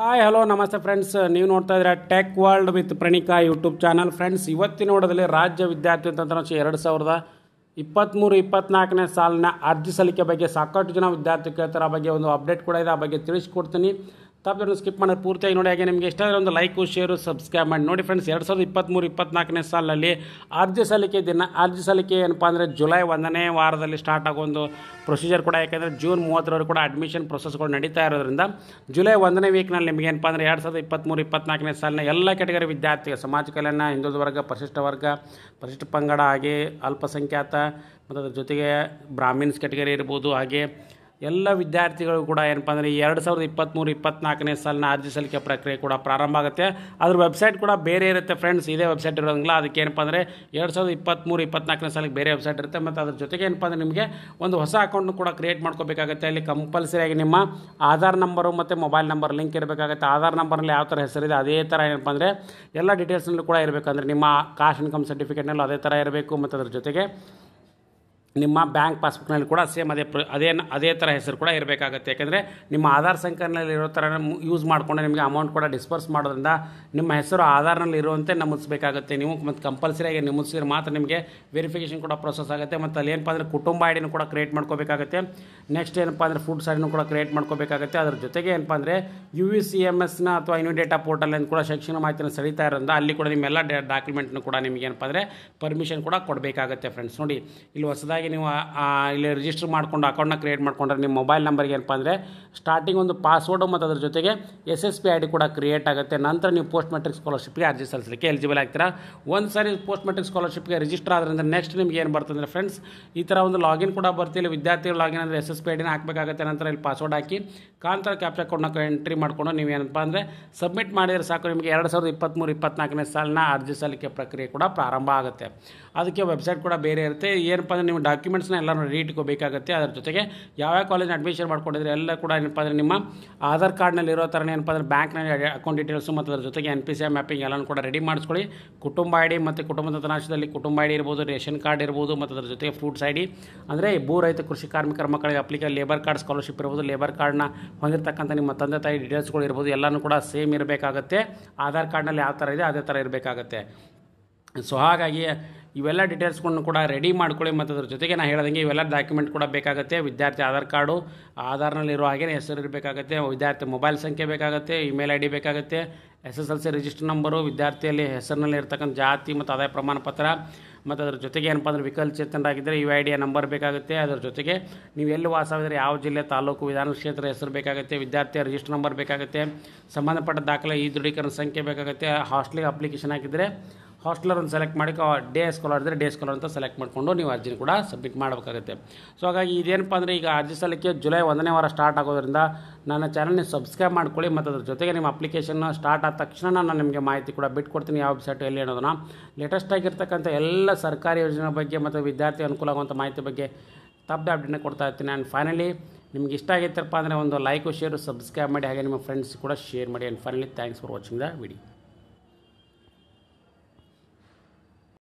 hi hello ನಮಸ್ತೆ friends ನೀವು ನೋಡ್ತಾ ಇದ್ದೀರಾ tech world with Pranika YouTube channel friends ಇವತ್ತಿನ ನೋಡದಲ್ಲಿ ರಾಜ್ಯ ವಿದ್ಯಾರ್ಥಿ ತಂತ್ರಾಂಶ ಎರಡು ಸಾವಿರದ ಇಪ್ಪತ್ತ್ಮೂರು ಇಪ್ಪತ್ನಾಲ್ಕನೇ ಸಾಲಿನ ಅರ್ಜಿ ಸಲ್ಲಿಕೆ ಬಗ್ಗೆ ಸಾಕಷ್ಟು ಜನ ವಿದ್ಯಾರ್ಥಿ ಕೇಳ್ತಾರೆ ಆ ಬಗ್ಗೆ ಒಂದು ಅಪ್ಡೇಟ್ ಕೂಡ ಇದೆ ಆ ಬಗ್ಗೆ ತಿಳಿಸ್ಕೊಡ್ತೀನಿ ತಪ್ಪದವ್ರು ಸ್ಕಿಪ್ ಮಾಡೋದು ಪೂರ್ತಿಯಾಗಿ ನೋಡಿ ಹಾಗೆ ನಿಮಗೆ ಇಷ್ಟ ಒಂದು ಲೈಕು ಶೇರು ಸಬ್ಸ್ಕ್ರೈಬ್ ಮಾಡಿ ನೋಡಿ ಫ್ರೆಂಡ್ಸ್ ಎರಡು ಸಾವಿರದ ಇಪ್ಪತ್ತ್ಮೂರು ಇಪ್ಪತ್ನಾಲ್ಕನೇ ಸಾಲಲ್ಲಿ ಅರ್ಜಿ ಸಲ್ಲಿಕೆ ದಿನ ಅರ್ಜಿ ಸಲ್ಲಿಕೆ ಏನಪ್ಪ ಅಂದರೆ ಜುಲೈ ಒಂದನೇ ವಾರದಲ್ಲಿ ಸ್ಟಾರ್ಟ್ ಆಗೋ ಒಂದು ಪ್ರೊಸೀಜರ್ ಕೂಡ ಯಾಕೆಂದರೆ ಜೂನ್ ಮೂವತ್ತರವರೆಗೂ ಕೂಡ ಅಡ್ಮಿಷನ್ ಪ್ರೊಸೆಸ್ಗಳು ನಡೀತಾ ಇರೋದ್ರಿಂದ ಜುಲೈ ಒಂದನೇ ವೀಕ್ನಲ್ಲಿ ನಿಮಗೆ ಏನಪ್ಪ ಅಂದರೆ ಎರಡು ಸಾವಿರದ ಇಪ್ಪತ್ತ್ಮೂರು ಇಪ್ಪತ್ನಾಲ್ಕನೇ ಸಾಲಿನ ಎಲ್ಲ ಕೆಟಗರಿ ವಿದ್ಯಾರ್ಥಿಗಳು ಸಮಾಜ ಕಲ್ಯಾಣ ಹಿಂದುಳಿದ ವರ್ಗ ಪರಿಶಿಷ್ಟ ವರ್ಗ ಪರಿಶಿಷ್ಟ ಪಂಗಡ ಹಾಗೆ ಅಲ್ಪಸಂಖ್ಯಾತ ಮತ್ತು ಅದರ ಜೊತೆಗೆ ಬ್ರಾಹ್ಮಿನ್ಸ್ ಕೆಟಗರಿ ಇರ್ಬೋದು ಹಾಗೆ ಎಲ್ಲ ವಿದ್ಯಾರ್ಥಿಗಳು ಕೂಡ ಏನಪ್ಪ ಅಂದರೆ ಎರಡು ಸಾವಿರದ ಇಪ್ಪತ್ತ್ಮೂರು ಇಪ್ಪತ್ತ್ನಾಲ್ಕನೇ ಸಾಲಿನ ಅರ್ಜಿ ಸಲ್ಲಿಕೆ ಪ್ರಕ್ರಿಯೆ ಕೂಡ ಪ್ರಾರಂಭ ಆಗುತ್ತೆ ಅದ್ರ ವೆಬ್ಸೈಟ್ ಕೂಡ ಬೇರೆ ಇರುತ್ತೆ ಫ್ರೆಂಡ್ಸ್ ಇದೇ ವೆಬ್ಸೈಟ್ ಇರೋದಂಗಿಲ್ಲ ಅದಕ್ಕೆ ಏನಪ್ಪ ಅಂದರೆ ಎರಡು ಸಾವಿರದ ಇಪ್ಪತ್ತ್ಮೂರು ಇಪ್ಪತ್ತ್ನಾಲ್ಕನೇ ಸಾಲಿಗೆ ಬೇರೆ ವೆಬ್ಸೈಟ್ ಇರುತ್ತೆ ಮತ್ತು ಅದ್ರ ಜೊತೆಗೆ ಏನಪ್ಪ ಅಂದರೆ ನಿಮಗೆ ಒಂದು ಹೊಸ ಅಕೌಂಟ್ನ ಕೂಡ ಕ್ರಿಯೇಟ್ ಮಾಡ್ಕೋಬೇಕಾಗುತ್ತೆ ಅಲ್ಲಿ ಕಂಪಲ್ಸರಿಯಾಗಿ ನಿಮ್ಮ ಆಧಾರ್ ನಂಬರು ಮತ್ತು ಮೊಬೈಲ್ ನಂಬರ್ ಲಿಂಕ್ ಇರಬೇಕಾಗುತ್ತೆ ಆಧಾರ್ ನಂಬರ್ನಲ್ಲಿ ಯಾವ ಥರ ಹೆಸರಿದೆ ಅದೇ ಥರ ಏನಪ್ಪ ಅಂದರೆ ಎಲ್ಲ ಡೀಟೇಲ್ಸ್ನಲ್ಲೂ ಕೂಡ ಇರಬೇಕಂದ್ರೆ ನಿಮ್ಮ ಕಾಸ್ಟ್ ಇನ್ಕಮ್ ಸರ್ಟಿಫಿಕೇಟ್ನಲ್ಲೂ ಅದೇ ಥರ ಇರಬೇಕು ಮತ್ತು ಅದ್ರ ಜೊತೆಗೆ ನಿಮ್ಮ ಬ್ಯಾಂಕ್ ಪಾಸ್ಬುಕ್ನಲ್ಲಿ ಕೂಡ ಸೇಮ್ ಅದೇ ಪ್ರ ಅದೇ ಅದೇ ಥರ ಹೆಸರು ಕೂಡ ಇರಬೇಕಾಗುತ್ತೆ ಯಾಕೆಂದರೆ ನಿಮ್ಮ ಆಧಾರ್ ಸಂಖ್ಯೆನಲ್ಲಿ ಇರೋ ಥರ ಯೂಸ್ ಮಾಡಿಕೊಂಡು ನಿಮಗೆ ಅಮೌಂಟ್ ಕೂಡ ಡಿಸ್ಪರ್ಸ್ ಮಾಡೋದ್ರಿಂದ ನಿಮ್ಮ ಹೆಸರು ಆಧಾರ್ನಲ್ಲಿ ಇರುವಂತೆ ನಮೂದಿಸಬೇಕಾಗುತ್ತೆ ನೀವು ಮತ್ತು ಕಂಪಲ್ಸರಿಯಾಗಿ ನಮೂದಿಸಿದ್ರೆ ಮಾತ್ರ ನಿಮಗೆ ವೆರಿಫಿಕೇಷನ್ ಕೂಡ ಪ್ರೊಸೆಸ್ ಆಗುತ್ತೆ ಮತ್ತು ಅಲ್ಲಿ ಏನಪ್ಪ ಅಂದರೆ ಕುಟುಂಬ ಐಡಿನೂ ಕೂಡ ಕ್ರಿಯೇಟ್ ಮಾಡ್ಕೋಬೇಕಾಗುತ್ತೆ ನೆಕ್ಸ್ಟ್ ಏನಪ್ಪ ಅಂದರೆ ಫುಡ್ ಸೈಡ್ನೂ ಕೂಡ ಕ್ರಿಯೇಟ್ ಮಾಡ್ಕೋಬೇಕಾಗುತ್ತೆ ಅದ್ರ ಜೊತೆಗೆ ಏನಪ್ಪ ಅಂದರೆ U V e C M ಎಸ್ನ ಅಥವಾ ಇನ್ಯೂ ಡೇಟಾ ಪೋರ್ಟಲನ್ನು ಕೂಡ ಶೈಕ್ಷಣಿಕ ಮಾಹಿತಿಯನ್ನು ಸರಿತಾ ಇರೋದ್ರಿಂದ ಅಲ್ಲಿ ಕೂಡ ನಿಮ್ಮೆಲ್ಲ ಡಾಕ್ಯುಮೆಂಟ್ನು ಕೂಡ ಏನಪ್ಪ ಅಂದರೆ ಪರ್ಮಿಷನ್ ಕೂಡ ಕೊಡಬೇಕಾಗುತ್ತೆ ಫ್ರೆಂಡ್ಸ್ ನೋಡಿ ಇಲ್ಲಿ ಹೊಸದಾಗಿ ನೀವು ಇಲ್ಲಿ ರಿಜಿಸ್ಟರ್ ಮಾಡಿಕೊಂಡು ಅಕೌಂಟ್ನ ಕ್ರಿಯೇಟ್ ಮಾಡ್ಕೊಂಡ್ರೆ ನಿಮ್ಮ ಮೊಬೈಲ್ ನಂಬರ್ಗೆ ಏನಪ್ಪ ಅಂದರೆ ಸ್ಟಾರ್ಟಿಂಗ್ ಒಂದು ಪಾಸ್ವರ್ಡು ಮತ್ತು ಅದರ ಜೊತೆಗೆ S S P I D ಕೂಡ ಕ್ರಿಯೇಟ್ ಆಗುತ್ತೆ ನಂತರ ನೀವು ಪೋಸ್ಟ್ ಮೆಟ್ರಿಕ್ ಸ್ಕಾಲರ್ಶಿಪ್ಗೆ ಅರ್ಜಿ ಸಲ್ಲಿಸಲಿಕ್ಕೆ ಎಲಿಜಿಬಲ್ ಆಗ್ತೀರಾ ಒಂದು ಸಾರಿ ಪೋಸ್ಟ್ ಮೆಟ್ರಿಕ್ ಸ್ಕಾಲರ್ಶಿಪ್ಗೆ ರಿಜಿಸ್ಟರ್ ಆದ್ರಿಂದ ನೆಕ್ಸ್ಟ್ ನಿಮ್ಗೆ ಏನು ಬರ್ತದೆ ಅಂದರೆ ಫ್ರೆಂಡ್ಸ್ ಈ ಥರ ಒಂದು ಲಾಗಿನ್ ಕೂಡ ಬರ್ತಿಲ್ಲ ವಿದ್ಯಾರ್ಥಿಗಳು ಲಾಗಿನ್ ಅಂದರೆ ಎಸ್ ಎಸ್ ಪಿ ಐ ಡಿನ ಹಾಕಬೇಕಾಗುತ್ತೆ ನಂತರ ಇಲ್ಲಿ ಪಾಸ್ವರ್ಡ್ ಹಾಕಿ ಕಾಂತರ ಕ್ಯಾಪ್ಚರ್ ಅಕೌಂಟ್ನ ಎಂಟ್ರಿ ಮಾಡಿಕೊಂಡು ನೀವು ಏನಪ್ಪ ಅಂದರೆ ಸಬ್ಮಿಟ್ ಮಾಡಿದರೆ ಸಾಕು ನಿಮಗೆ ಎರಡು ಸಾವಿರದ ಇಪ್ಪತ್ತ್ಮೂರು ಇಪ್ಪತ್ನಾಲ್ಕನೇ ಸಾಲಿನ ಅರ್ಜಿ ಸಲ್ಲಿಕೆ ಪ್ರಕ್ರಿಯೆ ಕೂಡ ಪ್ರಾರಂಭ ಆಗುತ್ತೆ ಅದಕ್ಕೆ ವೆಬ್ಸೈಟ್ ಕೂಡ ಬೇರೆ ಇರುತ್ತೆ ಏನಪ್ಪ ಅಂದರೆ ನೀವು ಡಾಕ್ಯುಮೆಂಟ್ಸ್ನ ಎಲ್ಲರೂ ರೆಡಿ ಇಟ್ಕೋಬೇಕಾಗತ್ತೆ ಅದ್ರ ಜೊತೆಗೆ ಯಾವ್ಯಾವ ಕಾಲೇಜ್ ಅಡ್ಮಿಷನ್ ಮಾಡ್ಕೊಂಡಿದ್ರೆ ಎಲ್ಲ ಕೂಡ ಏನಪ್ಪ ಅಂದರೆ ನಿಮ್ಮ ಆಧಾರ್ ಇರೋ ಥರನೇ ಏನಪ್ಪ ಅಂದರೆ ಬ್ಯಾಂಕ್ನಲ್ಲಿ ಅಕೌಂಟ್ ಡೀಟೇಲ್ಸು ಮತ್ತು ಅದ್ರ ಜೊತೆಗೆ N P C I mapping ಎಲ್ಲನೂ ಕೂಡ ರೆಡಿ ಮಾಡಿಸ್ಕೊಳ್ಳಿ ಕುಟುಂಬ ಐ ಡಿ ಮತ್ತು ಕುಟುಂಬದ ತನಾಶದಲ್ಲಿ ಕುಟುಂಬ ಐ ಡಿ ಇರ್ಬೋದು ರೇಷನ್ ಕಾರ್ಡ್ ಇರ್ಬೋದು ಮತ್ತು ಅದರ ಜೊತೆಗೆ ಫ್ರೂಟ್ಸ್ ಐ ಡಿ ಅಂದರೆ ಭೂ ರೈತ ಕೃಷಿ ಕಾರ್ಮಿಕರ ಮಕ್ಕಳಿಗೆ ಅಪ್ಲಿಕೇ ಲೇಬರ್ ಕಾರ್ಡ್ ಸ್ಕಾಲರ್ಶಿಪ್ ಇರ್ಬೋದು ಲೇಬರ್ ಕಾರ್ಡ್ನ ಹೊಂದಿರತಕ್ಕಂಥ ನಿಮ್ಮ ತಂದೆ ತಾಯಿ ಡೀಟೇಲ್ಸ್ಗಳು ಇರ್ಬೋದು ಎಲ್ಲನೂ ಕೂಡ ಸೇಮ್ ಇರಬೇಕಾಗತ್ತೆ ಆಧಾರ್ ಕಾರ್ಡ್ನಲ್ಲಿ ಯಾವ ಥರ ಇದೆ ಅದೇ ಥರ ಇರಬೇಕಾಗತ್ತೆ ಸೊ ಹಾಗಾಗಿ ಇವೆಲ್ಲ ಡೀಟೇಲ್ಸ್ಗಳನ್ನು ಕೂಡ ರೆಡಿ ಮಾಡ್ಕೊಳ್ಳಿ ಮತ್ತು ಅದ್ರ ಜೊತೆಗೆ ನಾನು ಹೇಳ್ದಂಗೆ ಇವೆಲ್ಲ ಡಾಕ್ಯುಮೆಂಟ್ ಕೂಡ ಬೇಕಾಗುತ್ತೆ ವಿದ್ಯಾರ್ಥಿ ಆಧಾರ್ ಕಾರ್ಡು ಆಧಾರ್ನಲ್ಲಿರೋ ಹಾಗೆ ಹೆಸರು ಇರಬೇಕಾಗುತ್ತೆ ವಿದ್ಯಾರ್ಥಿ ಮೊಬೈಲ್ ಸಂಖ್ಯೆ ಬೇಕಾಗುತ್ತೆ ಇಮೇಲ್ ಐ ಡಿ ಬೇಕಾಗುತ್ತೆ S S L C register number ವಿದ್ಯಾರ್ಥಿಯಲ್ಲಿ ಹೆಸರಿನಲ್ಲಿ ಇರ್ತಕ್ಕಂಥ ಜಾತಿ ಮತ್ತು ಆದಾಯ ಪ್ರಮಾಣ ಪತ್ರ ಮತ್ತು ಅದ್ರ ಜೊತೆಗೆ ಏನಪ್ಪ ಅಂದರೆ ವಿಕಲಚೇತನರಾಗಿದ್ದರೆ ಯು ಐ ಡಿಯ ನಂಬರ್ ಬೇಕಾಗುತ್ತೆ ಅದ್ರ ಜೊತೆಗೆ ನೀವು ಎಲ್ಲಿ ವಾಸವಾದರೆ ಯಾವ ಜಿಲ್ಲೆ ತಾಲೂಕು ವಿಧಾನ ಕ್ಷೇತ್ರ ಹೆಸರು ಬೇಕಾಗುತ್ತೆ ವಿದ್ಯಾರ್ಥಿಯ ರಿಜಿಸ್ಟರ್ ನಂಬರ್ ಬೇಕಾಗುತ್ತೆ ಸಂಬಂಧಪಟ್ಟ ದಾಖಲೆ ಈ ದೃಢೀಕರಣ ಸಂಖ್ಯೆ ಬೇಕಾಗುತ್ತೆ ಹಾಸ್ಟ್ಲಿಗೆ ಅಪ್ಲಿಕೇಶನ್ ಹಾಕಿದರೆ ಹಾಸ್ಟ್ಲರ್ ಒಂದು ಸೆಲೆಕ್ಟ್ ಮಾಡಿ ಡೇ ಸ್ಕಾಲರ್ ಇದ್ದರೆ ಡೇ ಸ್ಕಾಲರ್ ಅಂತ ಸೆಲೆಕ್ಟ್ ಮಾಡಿಕೊಂಡು ನೀವು ಅರ್ಜಿನ ಕೂಡ ಸಬ್ಮಿಟ್ ಮಾಡಬೇಕಾಗುತ್ತೆ ಸೊ ಹಾಗಾಗಿ ಇದೇನಪ್ಪ ಅಂದರೆ ಈಗ ಅರ್ಜಿ ಸಲ್ಲಿಕೆ ಜುಲೈ ಒಂದನೇ ವಾರ ಸ್ಟಾರ್ಟ್ ಆಗೋದ್ರಿಂದ ನನ್ನ ಚಾನಲ್ ನೀವು ಸಬ್ಸ್ಕ್ರೈಬ್ ಮಾಡ್ಕೊಳ್ಳಿ ಮತ್ತು ಅದ್ರ ಜೊತೆಗೆ ನಿಮ್ಮ ಅಪ್ಲಿಕೇಶನ್ ಸ್ಟಾರ್ಟ್ ಆದ ತಕ್ಷಣ ನಾನು ನಿಮಗೆ ಮಾಹಿತಿ ಕೂಡ ಬಿಟ್ಕೊಡ್ತೀನಿ ಯಾವ ವೆಬ್ಸೈಟ್ ಎಲ್ಲಿ ಅನ್ನೋದನ್ನು ಲೇಟೆಸ್ಟ್ ಆಗಿರ್ತಕ್ಕಂಥ ಎಲ್ಲ ಸರ್ಕಾರಿ ಯೋಜನೆ ಬಗ್ಗೆ ಮತ್ತು ವಿದ್ಯಾರ್ಥಿ ಅನುಕೂಲ ಆಗುವಂಥ ಮಾಹಿತಿ ಬಗ್ಗೆ ತಪ್ಪದೆ ಅಪ್ಡೇಟ್ನ ಕೊಡ್ತಾ ಇರ್ತೀನಿ ಆ್ಯಂಡ್ ಫೈನಲಿ ನಿಮ್ಗೆ ಇಷ್ಟ ಆಗಿತ್ತಪ್ಪ ಅಂದರೆ ಒಂದು ಲೈಕು ಶೇರು ಸಬ್ಸ್ಕ್ರೈಬ್ ಮಾಡಿ ಹಾಗೆ ನಿಮ್ಮ ಫ್ರೆಂಡ್ಸ್ ಕೂಡ ಶೇರ್ ಮಾಡಿ and finally thanks for watching the video